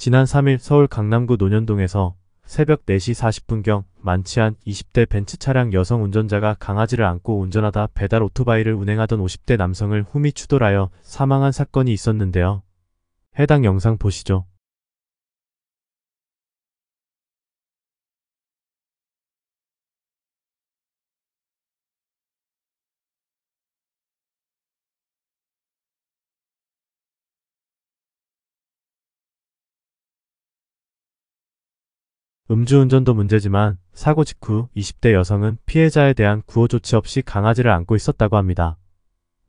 지난 3일 서울 강남구 논현동에서 새벽 4시 40분경 만취 한 20대 벤츠 차량 여성 운전자가 강아지를 안고 운전하다 배달 오토바이를 운행하던 50대 남성을 후미 추돌하여 사망한 사건이 있었는데요. 해당 영상 보시죠. 음주운전도 문제지만 사고 직후 20대 여성은 피해자에 대한 구호 조치 없이 강아지를 안고 있었다고 합니다.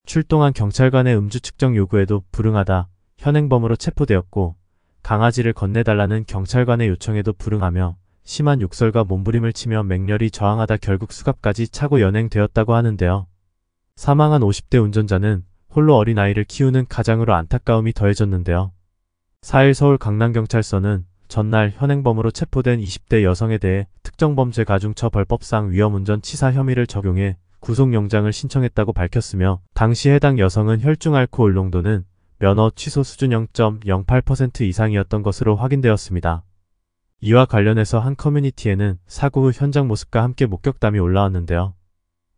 출동한 경찰관의 음주 측정 요구에도 불응하다 현행범으로 체포되었고 강아지를 건네달라는 경찰관의 요청에도 불응하며 심한 욕설과 몸부림을 치며 맹렬히 저항하다 결국 수갑까지 차고 연행되었다고 하는데요. 사망한 50대 운전자는 홀로 어린아이를 키우는 가장으로 안타까움이 더해졌는데요. 4일 서울 강남경찰서는 전날 현행범으로 체포된 20대 여성에 대해 특정범죄가중처 벌법상 위험운전 치사 혐의를 적용해 구속영장을 신청했다고 밝혔으며 당시 해당 여성은 혈중 알코올 농도는 면허 취소 수준 0.08% 이상이었던 것으로 확인되었습니다. 이와 관련해서 한 커뮤니티에는 사고 후 현장 모습과 함께 목격담이 올라왔는데요.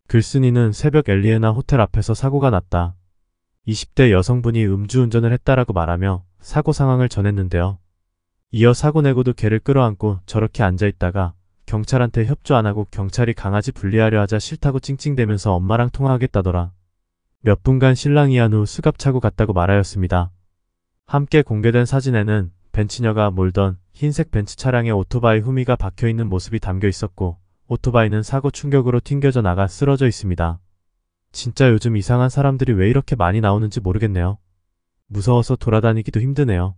글쓴이는 새벽 엘리에나 호텔 앞에서 사고가 났다. 20대 여성분이 음주운전을 했다라고 말하며 사고 상황을 전했는데요. 이어 사고 내고도 개를 끌어안고 저렇게 앉아있다가 경찰한테 협조 안 하고 경찰이 강아지 분리하려 하자 싫다고 찡찡대면서 엄마랑 통화하겠다더라. 몇 분간 신랑이 한 후 수갑 차고 갔다고 말하였습니다. 함께 공개된 사진에는 벤치녀가 몰던 흰색 벤츠 차량에 오토바이 후미가 박혀있는 모습이 담겨 있었고 오토바이는 사고 충격으로 튕겨져 나가 쓰러져 있습니다. 진짜 요즘 이상한 사람들이 왜 이렇게 많이 나오는지 모르겠네요. 무서워서 돌아다니기도 힘드네요.